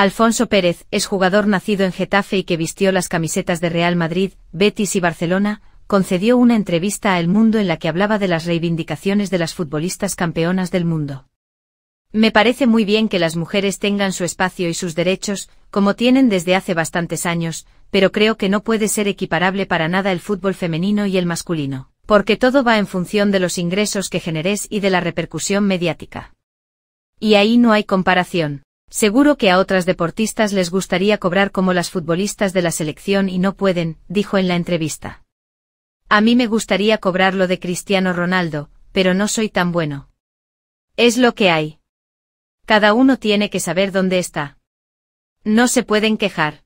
Alfonso Pérez es jugador nacido en Getafe y que vistió las camisetas de Real Madrid, Betis y Barcelona, concedió una entrevista a El Mundo en la que hablaba de las reivindicaciones de las futbolistas campeonas del mundo. Me parece muy bien que las mujeres tengan su espacio y sus derechos, como tienen desde hace bastantes años, pero creo que no puede ser equiparable para nada el fútbol femenino y el masculino, porque todo va en función de los ingresos que generes y de la repercusión mediática. Y ahí no hay comparación. Seguro que a otras deportistas les gustaría cobrar como las futbolistas de la selección y no pueden, dijo en la entrevista. A mí me gustaría cobrar lo de Cristiano Ronaldo, pero no soy tan bueno. Es lo que hay. Cada uno tiene que saber dónde está. No se pueden quejar.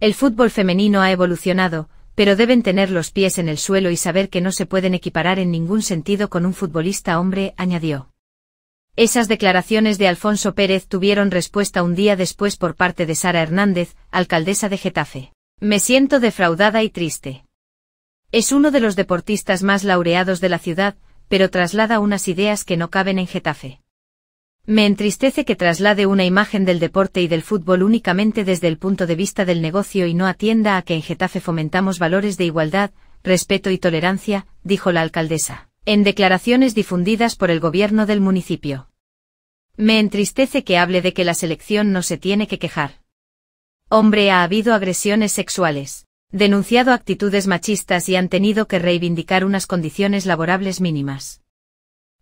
El fútbol femenino ha evolucionado, pero deben tener los pies en el suelo y saber que no se pueden equiparar en ningún sentido con un futbolista hombre, añadió. Esas declaraciones de Alfonso Pérez tuvieron respuesta un día después por parte de Sara Hernández, alcaldesa de Getafe. Me siento defraudada y triste. Es uno de los deportistas más laureados de la ciudad, pero traslada unas ideas que no caben en Getafe. Me entristece que traslade una imagen del deporte y del fútbol únicamente desde el punto de vista del negocio y no atienda a que en Getafe fomentamos valores de igualdad, respeto y tolerancia, dijo la alcaldesa en declaraciones difundidas por el gobierno del municipio. Me entristece que hable de que la selección no se tiene que quejar. Hombre, ha habido agresiones sexuales, denunciado actitudes machistas y han tenido que reivindicar unas condiciones laborables mínimas.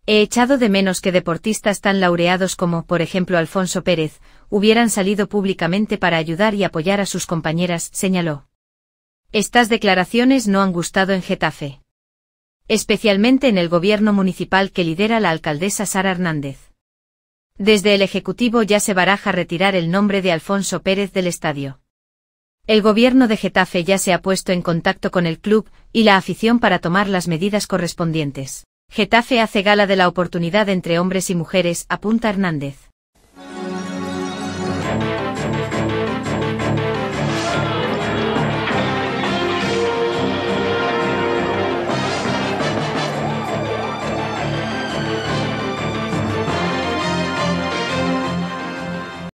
He echado de menos que deportistas tan laureados como, por ejemplo, Alfonso Pérez, hubieran salido públicamente para ayudar y apoyar a sus compañeras, señaló. Estas declaraciones no han gustado en Getafe especialmente en el gobierno municipal que lidera la alcaldesa Sara Hernández. Desde el Ejecutivo ya se baraja retirar el nombre de Alfonso Pérez del estadio. El gobierno de Getafe ya se ha puesto en contacto con el club y la afición para tomar las medidas correspondientes. Getafe hace gala de la oportunidad entre hombres y mujeres, apunta Hernández.